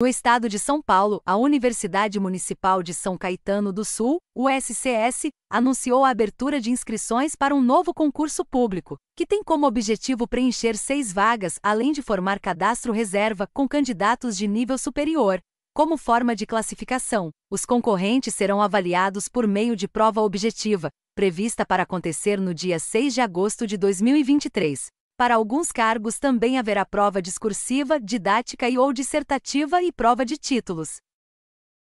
No estado de São Paulo, a Universidade Municipal de São Caetano do Sul, USCS, anunciou a abertura de inscrições para um novo concurso público, que tem como objetivo preencher seis vagas, além de formar cadastro reserva com candidatos de nível superior. Como forma de classificação, os concorrentes serão avaliados por meio de prova objetiva, prevista para acontecer no dia 6 de agosto de 2023. Para alguns cargos também haverá prova discursiva, didática e ou dissertativa e prova de títulos.